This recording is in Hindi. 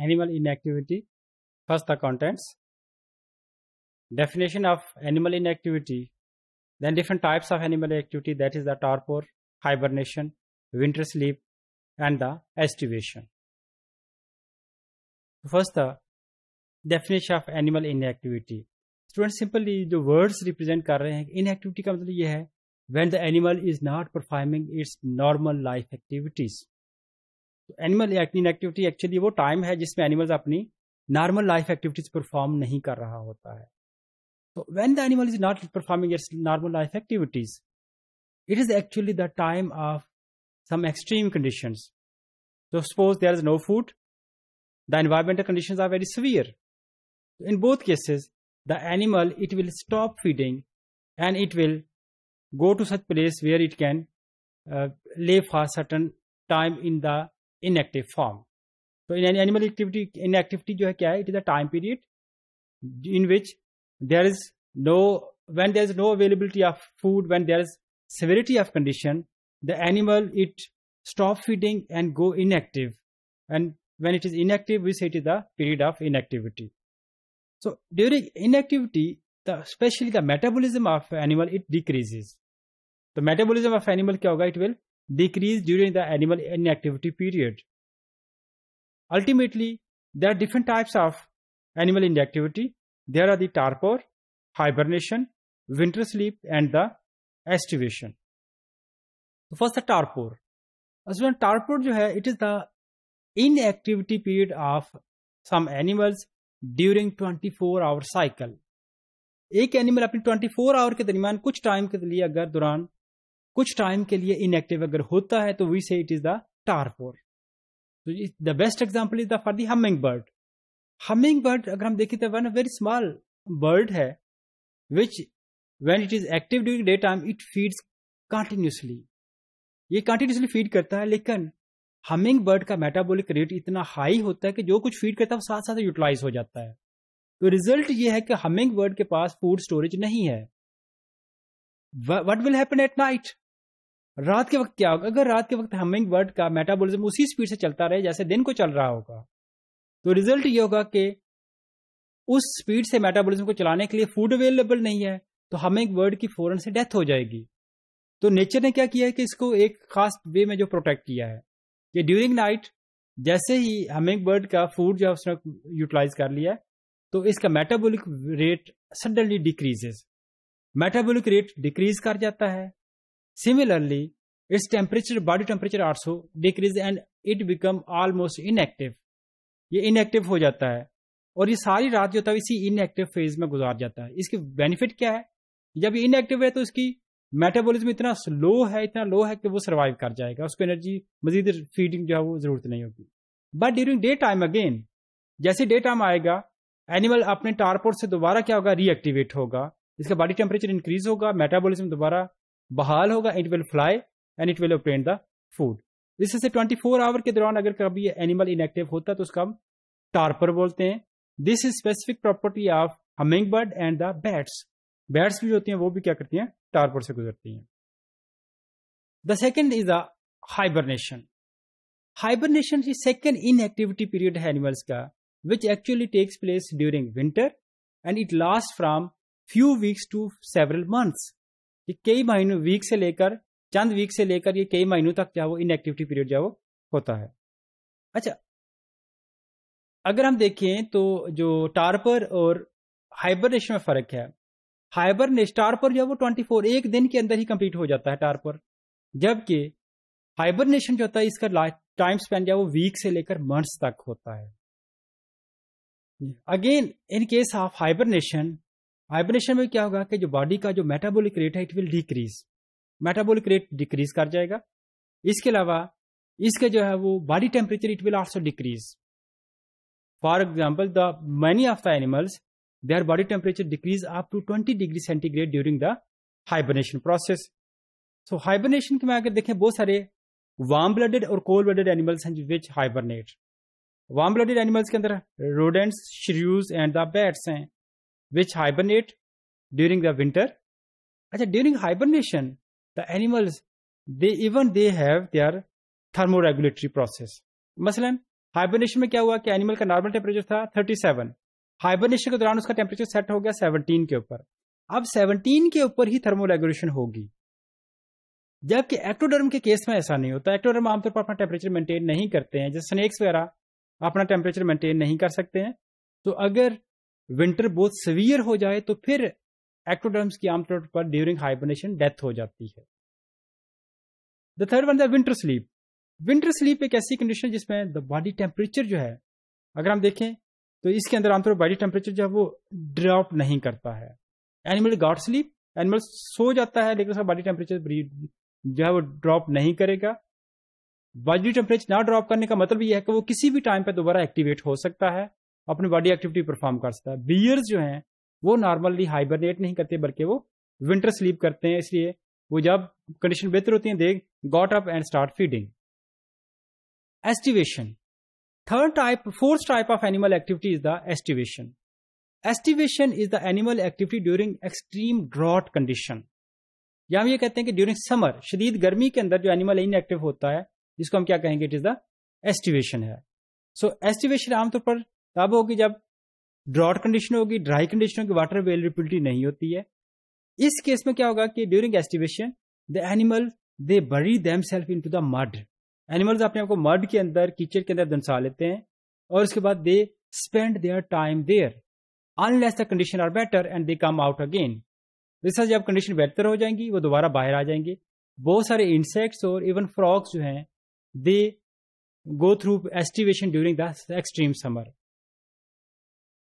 animal inactivity. First the contents, definition of animal inactivity, then different types of animal activity that is the torpor, hibernation, winter sleep and the estivation. First the definition of animal inactivity. Student simply जो वर्ड्स रिप्रेजेंट कर रहे हैं इनएक्टिविटी का मतलब ये when the animal is not performing its normal life activities. Animal acting activity actually वो टाइम है जिसमें एनिमल्स अपनी नॉर्मल लाइफ एक्टिविटीज परफॉर्म नहीं कर रहा होता है तो when the animal is not performing its normal life activities it is actually the time of some extreme condition तो suppose there is no food the environmental condition are very severe in both cases the animal it will stop feeding and it will go to such place where it can lay for certain time in the inactive form. So in animal activity, inactivity जो है क्या It is a time period in which there is no when there is no availability of food, when there is severity of condition, the animal it stop feeding and go inactive. And when it is inactive, we say it is the period of inactivity. So during inactivity, the especially the metabolism of animal it decreases. The metabolism of animal क्या होगा? It will decrease during the animal inactivity period. Ultimately, there are different types of animal inactivity. There are the torpor, hibernation, winter sleep, and the estivation. So first, the torpor. As when torpor jo hai, it is the inactivity period of some animals during 24 hour cycle. एक एनिमल अपनी 24 आवर के दरमियान कुछ टाइम के लिए अगर दौरान कुछ टाइम के लिए इनएक्टिव अगर होता है तो वी से इट इज द टारपोर तो the best example is the for the hummingbird hummingbird अगर हम देखें तो वन वेरी स्मॉल बर्ड है which when it is active during day time it feeds continuously ये कंटिन्यूसली फीड करता है लेकिन हमिंग बर्ड का मेटाबोलिक रेट इतना हाई होता है कि जो कुछ फीड करता है वो साथ साथ यूटिलाइज हो जाता है तो रिजल्ट ये है कि हमिंग बर्ड के पास फूड स्टोरेज नहीं है what will happen at night रात के वक्त क्या होगा अगर रात के वक्त हमिंग बर्ड का मेटाबॉलिज्म उसी स्पीड से चलता रहे जैसे दिन को चल रहा होगा तो रिजल्ट ये होगा कि उस स्पीड से मेटाबॉलिज्म को चलाने के लिए फूड अवेलेबल नहीं है तो हमिंग बर्ड की फौरन से डेथ हो जाएगी तो नेचर ने क्या किया है कि इसको एक खास वे में जो प्रोटेक्ट किया है कि ड्यूरिंग नाइट जैसे ही हमिंग बर्ड का फूड जो है उसने यूटिलाइज कर लिया तो इसका metabolic rate suddenly decreases metabolic rate decrease कर जाता है Similarly, its temperature, body temperature also decrease and it become almost inactive. ये inactive हो जाता है और ये सारी रात जो था इसी इनएक्टिव फेज में गुजार जाता है इसके बेनिफिट क्या है जब ये इनएक्टिव है तो इसकी मेटाबॉलिज्म इतना स्लो है इतना लो है कि वो सर्वाइव कर जाएगा उसको एनर्जी मजीद फीडिंग जो है वो जरूरत नहीं होगी but during day time again जैसे डे टाइम आएगा एनिमल अपने टारपोर से दोबारा क्या होगा रीएक्टिवेट होगा इसका बॉडी टेम्परेचर इंक्रीज होगा मेटाबॉलिज्म दोबारा बहाल होगा it will fly and it will operate the food इससे ट्वेंटी फोर आवर के दौरान अगर कभी एनिमल इनएक्टिव होता है तो उसका हम टार्पर बोलते हैं this is specific property of hummingbird and the bats bats भी होती हैं वो भी क्या करती हैं टार्पर से गुजरती हैं the second is the hibernation hibernation is second inactivity period है एनिमल्स का which actually takes place during winter and it last from few weeks to several months ये कई महीनों वीक से लेकर चंद वीक से लेकर ये कई महीनों तक जो है वो इनएक्टिविटी पीरियड जो है वो होता है अच्छा अगर हम देखें तो जो टारपर और हाइबरनेशन में फर्क है हाइबरनेश टारपर जो है वो ट्वेंटी फोर एक दिन के अंदर ही कंप्लीट हो जाता है टारपर जबकि हाइबरनेशन जो होता है इसका टाइम स्पेंड जो है वो वीक से लेकर मंथ्स तक होता है again in case of hibernation hibernation में क्या होगा कि जो बॉडी का जो मेटाबॉलिक रेट है it will decrease metabolic rate decrease कर जाएगा इसके अलावा इसके जो है वो body temperature it will also decrease for example the many of the animals are body temperature decrease up to 20 degree centigrade during the hibernation process so hibernation के मैं अगर देखें बहुत सारे वार्म ब्लडेड और कोल्ड ब्लडेड एनिमल्स हैं which hibernate warm blooded animals के अंदर rodents shrews and the bats हैं which hibernate during the winter. And अच्छा, during hibernation, the animals, they even they have their thermoregulatory process. मसलन हाइबरनेशन में क्या हुआ कि एनिमल का नॉर्मल टेम्परेचर था थर्टी सेवन हाइबरनेशन के दौरान उसका टेम्परेचर सेट हो गया सेवनटीन के ऊपर अब सेवनटीन के ऊपर ही थर्मोरेगुलेशन होगी जबकि एक्टोडर्म के केस में ऐसा नहीं होता एक्टोडर्म आमतौर पर अपना टेम्परेचर मेंटेन नहीं करते हैं जैसे स्नेक्स वगैरह अपना टेम्परेचर मेंटेन नहीं कर सकते हैं तो अगर विंटर बहुत सवियर हो जाए तो फिर एक्टोडर्म्स की आमतौर पर ड्यूरिंग हाइबरनेशन डेथ हो जाती है the third one the winter sleep winter sleep एक ऐसी कंडीशन जिसमें द बॉडी टेम्परेचर जो है अगर हम देखें तो इसके अंदर आमतौर पर बॉडी टेम्परेचर जो है वो ड्रॉप नहीं करता है एनिमल गॉड स्लीप एनिमल सो जाता है लेकिन उसका बॉडी टेम्परेचर जो है वो ड्रॉप नहीं करेगा बॉडी टेम्परेचर ना ड्रॉप करने का मतलब यह है कि वो किसी भी टाइम पर दोबारा एक्टिवेट हो सकता है अपनी बॉडी एक्टिविटी परफॉर्म कर सकता है बियर्स जो हैं वो नॉर्मली हाइबरनेट नहीं करते बल्कि वो विंटर स्लीप करते हैं इसलिए वो जब कंडीशन बेहतर होती है they got up and start feeding aestivation third type fourth type of animal activity is the aestivation aestivation is the animal activity during extreme drought condition या हम ये कहते हैं कि ड्यूरिंग समर शदीद गर्मी के अंदर जो एनिमल इनएक्टिव होता है जिसको हम क्या कहेंगे इट इज द एस्टिवेशन है सो एस्टिवेशन आमतौर पर तब होगी जब ड्रॉट कंडीशन होगी ड्राई कंडीशन होगी वाटर अवेलेबिलिटी नहीं होती है इस केस में क्या होगा कि during aestivation the animal they bury them self into the mud animals अपने आपको मड के अंदर कीचड़ के अंदर दंसा लेते हैं और उसके बाद they spend their time there unless the condition are better and they come out again research जब कंडीशन बेहतर हो जाएंगी वो दोबारा बाहर आ जाएंगे बहुत सारे इंसेक्ट्स और इवन फ्रॉक्स जो हैं they go through aestivation during the extreme summer